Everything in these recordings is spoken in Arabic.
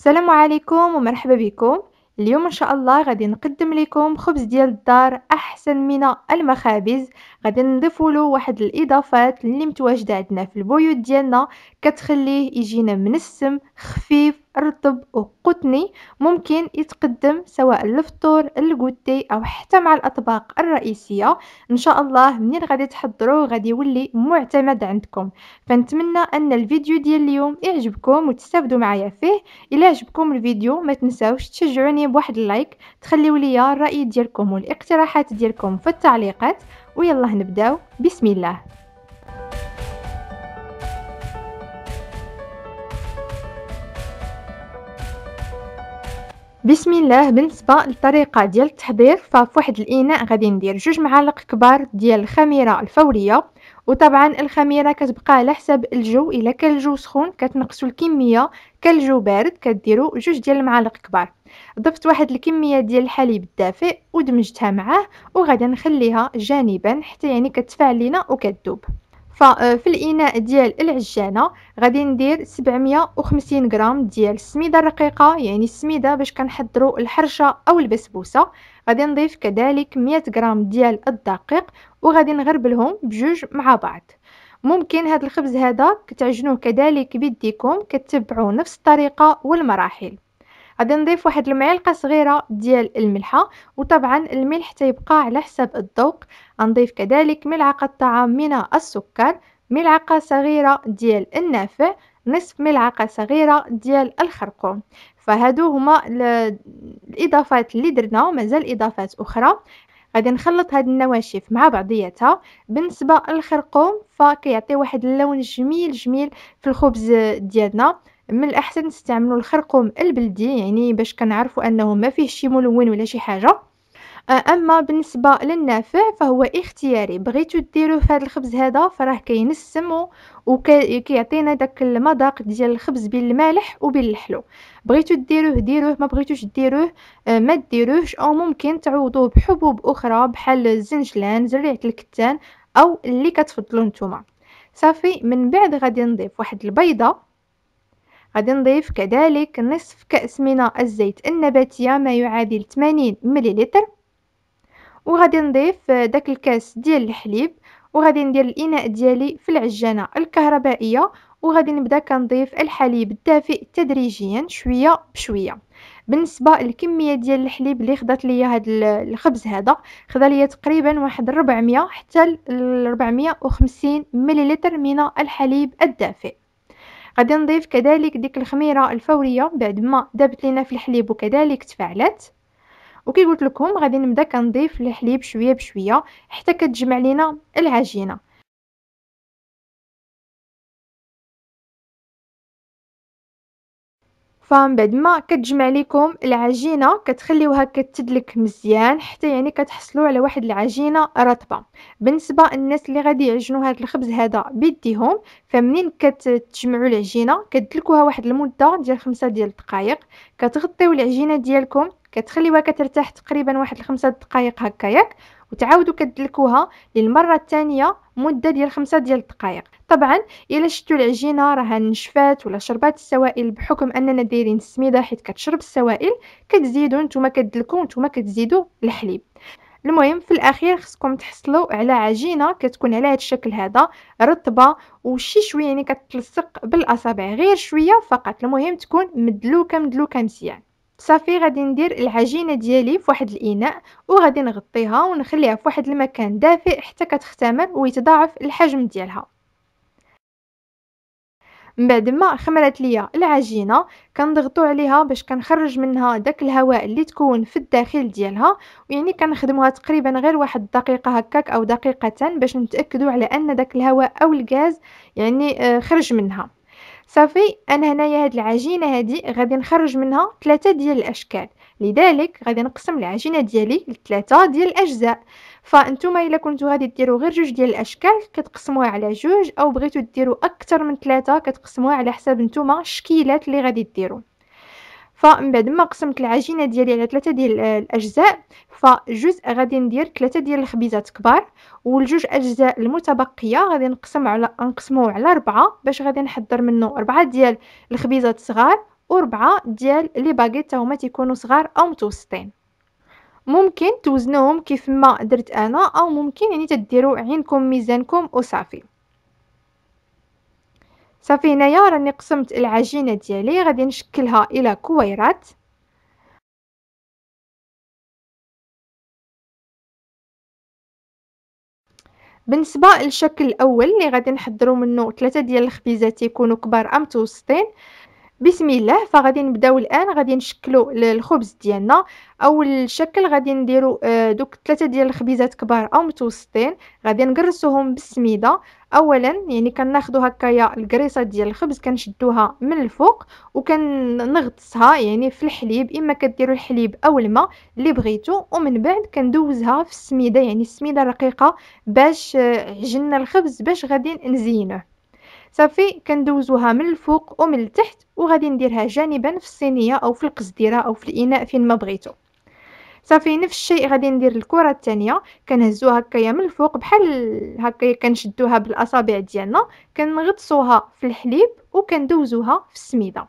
السلام عليكم ومرحبا بكم اليوم ان شاء الله غادي نقدم لكم خبز ديال الدار احسن من المخابز غادي نضيف له واحد الاضافات اللي متواجده عندنا في البيوت ديالنا كتخليه يجينا منسم خفيف رطب وقطني ممكن يتقدم سواء الفطور الكوتي او حتى مع الاطباق الرئيسيه ان شاء الله منين غادي تحضروه غادي يولي معتمد عندكم فنتمنى ان الفيديو ديال اليوم يعجبكم وتستافدوا معايا فيه الى عجبكم الفيديو ما تنساوش تشجعوني بواحد اللايك تخليو ليا الراي ديالكم والاقتراحات ديالكم في التعليقات ويلا نبداو بسم الله بسم الله بالنسبه للطريقه ديال التحضير ففواحد الاناء غادي ندير جوج معالق كبار ديال الخميره الفوريه وطبعا الخميره كتبقى على حسب الجو الا كان الجو سخون كتنقصوا الكميه كان الجو بارد كديروا جوج ديال المعالق كبار ضفت واحد الكميه ديال الحليب الدافئ ودمجتها معاه وغادي نخليها جانبا حتى يعني كتفاعل لينا وكتذوب ففي آه، الاناء ديال العجانه غادي ندير 750 غرام ديال السميده الرقيقه يعني السميده باش كنحضروا الحرشه او البسبوسه غادي نضيف كذلك 100 غرام ديال الدقيق وغادي نغربلهم بجوج مع بعض ممكن هذا الخبز هذا كتعجنوه كذلك بيديكم كتبعوا نفس الطريقه والمراحل غادي نضيف واحد المعلقه صغيره ديال الملحه وطبعا الملح تيبقى على حسب الذوق غنضيف كذلك ملعقه طعام من السكر ملعقه صغيره ديال النافع نصف ملعقه صغيره ديال الخرقوم فهادو هما الاضافات اللي درنا ومازال اضافات اخرى غادي نخلط هاد النواشف مع بعضياتها بالنسبه للخرقوم فكيعطي واحد اللون جميل جميل في الخبز ديالنا من الاحسن نستعملوا الخرقوم البلدي يعني باش كنعرفوا انه ما فيه شي ملون ولا شي حاجه آه، اما بالنسبه للنافع فهو اختياري بغيتو ديروا في هذا الخبز هذا فراه كاين السم وكيعطينا داك المذاق ديال الخبز بين المالح وبين الحلو بغيتو ديروه ديروه ما بغيتوش ديروه آه، ما ديروهش او ممكن تعوضوه بحبوب اخرى بحال الزنجلان زريعه الكتان او اللي كتفضلوا نتوما صافي من بعد غادي نضيف واحد البيضه غادي نضيف كذلك نصف كأس من الزيت النباتية ما يعادل 80 مليلتر وغادي نضيف داك الكاس ديال الحليب وغادي ندير الاناء ديالي في العجانه الكهربائيه وغادي نبدا كنضيف الحليب الدافئ تدريجيا شويه بشويه بالنسبه للكميه ديال الحليب اللي خدات ليا هاد الخبز هذا خدا ليا تقريبا واحد 400 حتى 450 مليلتر من الحليب الدافئ غادي نضيف كذلك ديك الخميره الفوريه بعد ما دابت لينا في الحليب وكذلك تفاعلت وكي قلت لكم غادي نبدا كنضيف الحليب شويه بشويه حتى كتجمع لينا العجينه فمن ما كتجمع لكم العجينه كتخليوها كتدلك مزيان حتى يعني كتحصلوا على واحد العجينه رطبه بالنسبه للناس اللي غادي يعجنوا هذا الخبز هذا بيديهم فمنين كتجمعوا العجينه كتدلكوها واحد المده ديال خمسة ديال الدقائق كتغطيو العجينه ديالكم كتخليوها كترتاح تقريبا واحد الخمسة دقائق هكاياك وتعاودوا كتدلكوها للمره الثانيه مده ديال خمسة ديال الدقائق طبعا الا شتو العجينه راها نشفات ولا شربات السوائل بحكم اننا دايرين السميده حيت كتشرب السوائل كتزيدوا نتوما كدلكوا نتوما كتزيدوا الحليب المهم في الاخير خصكم تحصلوا على عجينه كتكون على هذا الشكل هذا رطبه وشي شويه يعني كتلصق بالاصابع غير شويه فقط المهم تكون مدلوكه مدلوكه مزيان صافي غادي ندير العجينه ديالي فواحد الاناء وغادي نغطيها ونخليها فواحد المكان دافئ حتى كتختمر ويتضاعف الحجم ديالها من بعد ما خمرت ليا العجينه كنضغطو عليها باش كنخرج منها داك الهواء اللي تكون في الداخل ديالها ويعني كنخدموها تقريبا غير واحد دقيقه هكاك او دقيقتان باش نتاكدوا على ان داك الهواء او الغاز يعني آه، خرج منها صافي انا هنايا هاد العجينه هادي غادي نخرج منها ثلاثه ديال الاشكال لذلك غادي نقسم العجينه ديالي لثلاثه ديال الاجزاء فانتوما الا كنتو غادي ديروا غير جوج ديال الاشكال كتقسموها على جوج او بغيتو ديروا اكثر من ثلاثه كتقسموها على حساب نتوما الشكيلات اللي غادي ديروا فمن بعد ما قسمت العجينه ديالي على ثلاثه ديال الاجزاء فجزء غادي ندير ثلاثه ديال الخبيزات كبار والجوج اجزاء المتبقيه غادي نقسم على نقسمو على اربعه باش غادي نحضر منه اربعه ديال الخبيزات صغار وربعه ديال لي باغيت هما تيكونوا صغار او متوسطين ممكن توزنوهم كيف ما درت انا او ممكن يعني تديروا عينكم ميزانكم وصافي صافي هنايا راني قسمت العجينه ديالي غادي نشكلها الى كويرات بالنسبه للشكل الاول اللي غادي نحضروا منه ثلاثه ديال الخبيزات يكونوا كبار ام متوسطين بسم الله فغادي نبداو الان غادي نشكلو الخبز ديالنا اول شكل غادي نديرو آه، دوك ثلاثه ديال الخبيزات كبار او متوسطين غادي نقرصوهم بالسميده اولا يعني كناخذوا هكايا القريصه ديال الخبز كنشدوها من الفوق وكنغطسها يعني في الحليب اما كديروا الحليب او الماء اللي بغيتو ومن بعد كندوزها في السميده يعني السميده رقيقه باش آه، عجننا الخبز باش غادي نزينه صافي كندوزوها من الفوق ومن التحت وغادي نديرها جانبا في الصينيه او في القصديره او في الاناء فين ما بغيتو صافي نفس الشيء غادي ندير الكره الثانيه كنهزوها هكايا من الفوق بحال هكايا كنشدوها بالاصابع ديالنا كنغطسوها في الحليب وكندوزوها في السميده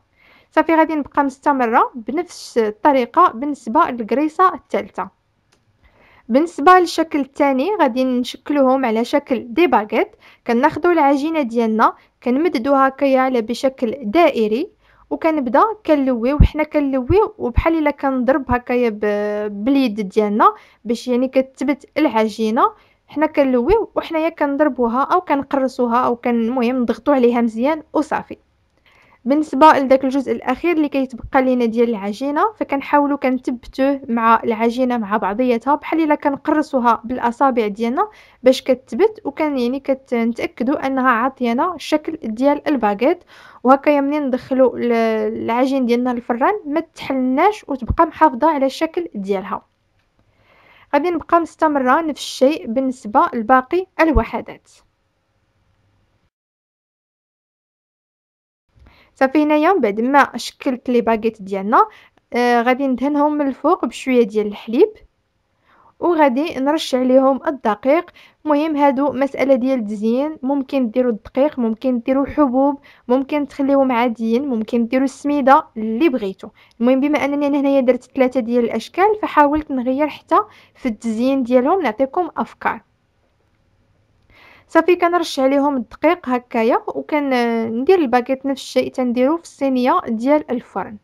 صافي غادي نبقى مستمره بنفس الطريقه بالنسبه للكريسه الثالثه بالنسبه للشكل الثاني غادي نشكلهم على شكل دي باغيت كناخذوا العجينه ديالنا كنمددوها هكايا على بشكل دائري وكنبدا كنلويو حنا كنلويو وبحال الا كنضرب هكايا باليد ديالنا باش يعني كتثبت العجينه حنا كنلويو وحنايا كنضربوها او كنقرصوها او كان المهم نضغطوا عليها مزيان وصافي بالنسبه لذاك الجزء الاخير اللي كيتبقى لينا ديال العجينه فكنحاولوا كنثبتوه مع العجينه مع بعضياتها بحال الا كنقرصوها بالاصابع ديالنا باش كتثبت وكان يعني كنتاكدوا انها عاطيانا الشكل ديال الباغيت وهكايا منين ندخلوا العجين ديالنا الفران ما تحلناش وتبقى محافظه على الشكل ديالها غادي نبقى مستمره نفس الشيء بالنسبه لباقي الوحدات هنايا من بعد ما شكلت لي باكيت ديالنا آه غادي ندهنهم من الفوق بشويه ديال الحليب وغادي نرش عليهم الدقيق مهم هادو مساله ديال التزيين ممكن ديروا الدقيق ممكن ديروا الحبوب ممكن تخليوهم عاديين ممكن ديروا السميده اللي بغيتو المهم بما انني انا هنايا درت ثلاثه ديال الاشكال فحاولت نغير حتى في التزيين ديالهم نعطيكم افكار صافي كنرش عليهم الدقيق هكايا وكندير آه، الباكيت نفس الشيء تنديرو في الصينيه ديال الفرن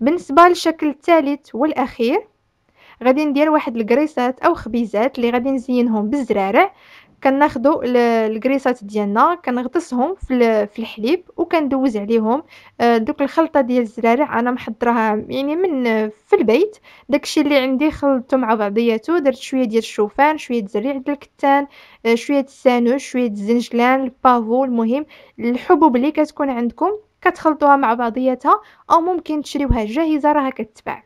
بالنسبه للشكل الثالث والاخير غادي ندير واحد الكريسات او خبيزات اللي غادي نزينهم بالزرارع كناخذوا الكريسات ديالنا كنغطسهم في, في الحليب وكندوز عليهم آه، دوك الخلطه ديال الزرارع انا محضراها يعني من في البيت داكشي اللي عندي خلطته مع بعضياته درت شويه ديال الشوفان شويه زريع ديال الكتان آه، شويه السانوش شويه الزنجلان البافو المهم الحبوب اللي كتكون عندكم كتخلطوها مع بعضياتها او ممكن تشريوها جاهزه راها كتباع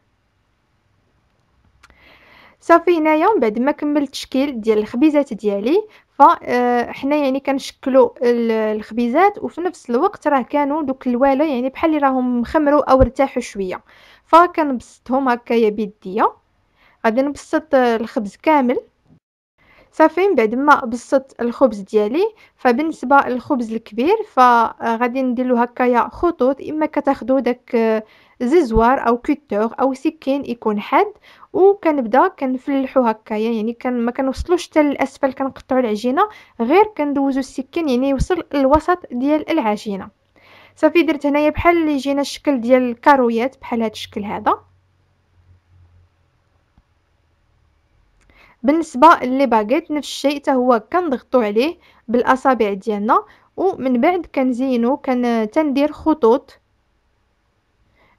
صافي هنايا من بعد ما كملت التشكيل ديال الخبيزات ديالي فحنا آه، يعني كنشكلوا الخبيزات وفي نفس الوقت راه كانوا دوك الوالا يعني بحال اللي راهم مخمروا او ارتاحوا شويه فكنبسطهم هكايا بيديا غادي نبسط الخبز كامل صافي من بعد ما بسطت الخبز ديالي فبالنسبه للخبز الكبير فغادي نديرلو هكايا خطوط اما كتاخذوا داك آه، ززوار او كوتور او سكين يكون حاد وكنبدا كنفلحو هكايا يعني كان ما كنوصلوش حتى للاسفل كنقطعوا العجينه غير كندوزو السكين يعني يوصل الوسط ديال العجينه صافي درت هنايا بحال اللي جينا الشكل ديال الكارويات بحال هذا الشكل هذا بالنسبة لباغيت نفس الشيء حتى هو كنضغطو عليه بالاصابع ديالنا ومن بعد كنزينو كان تندير خطوط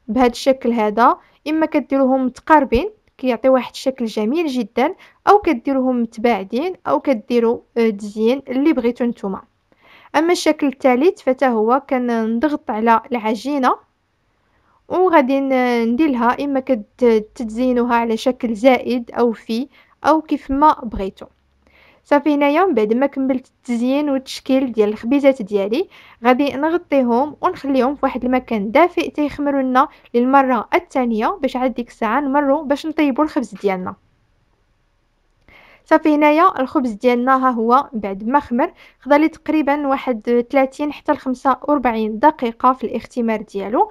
بهذا الشكل هذا اما كديروهم متقاربين كيعطي واحد الشكل جميل جدا او كديروهم متباعدين او كديروا آه، تزيين اللي بغيتو نتوما اما الشكل الثالث فتا هو كنضغط على العجينه وغادي نديرها اما كتزينوها على شكل زائد او في او كيف ما بغيتو صافي هنايا من بعد ما كملت التزيين والتشكيل ديال الخبيزات ديالي غادي نغطيهم ونخليهم في واحد المكان دافئ تيخمروا لنا للمره الثانيه باش عاد ديك الساعه نمروا باش نطيبوا الخبز ديالنا صافي هنايا الخبز ديالنا ها هو بعد ما خمر خذا لي تقريبا واحد 30 حتى ل 45 دقيقه في الاختمار ديالو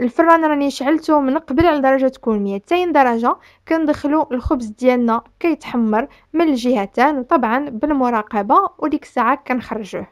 الفران راني شعلته من قبل على درجه تكون 200 درجه كندخلو الخبز ديالنا كيتحمر من الجهتان وطبعا بالمراقبه وديك الساعه كنخرجوه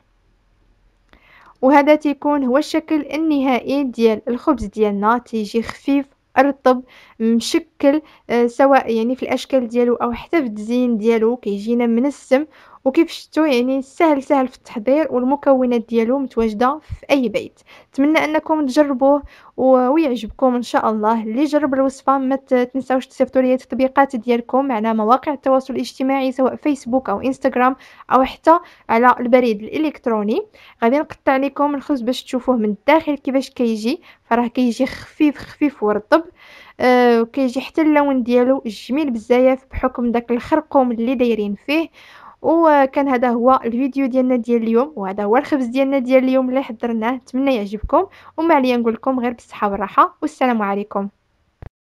وهذا تيكون هو الشكل النهائي ديال الخبز ديالنا تيجي خفيف رطب مشكل آه، سواء يعني في الاشكال ديالو او حتى في التزيين ديالو كيجينا منسم وكيف شفتوا يعني سهل سهل في التحضير والمكونات ديالو متواجده في اي بيت نتمنى انكم تجربوه ويعجبكم ان شاء الله اللي جرب الوصفه ما تنساوش تصيفطوا لي التطبيقات ديالكم على مواقع التواصل الاجتماعي سواء فيسبوك او انستغرام او حتى على البريد الالكتروني غادي نقطع لكم الخبز باش تشوفوه من الداخل كيفاش كيجي فراه كيجي خفيف خفيف ورطب آه وكيجي حتى اللون ديالو جميل بزاف بحكم داك الخرقوم اللي دايرين فيه وكان هذا هو الفيديو ديالنا ديال اليوم وهذا هو الخبز ديالنا ديال اليوم اللي حضرناه نتمنى يعجبكم وما عليا نقول لكم غير بالصحه والراحه والسلام عليكم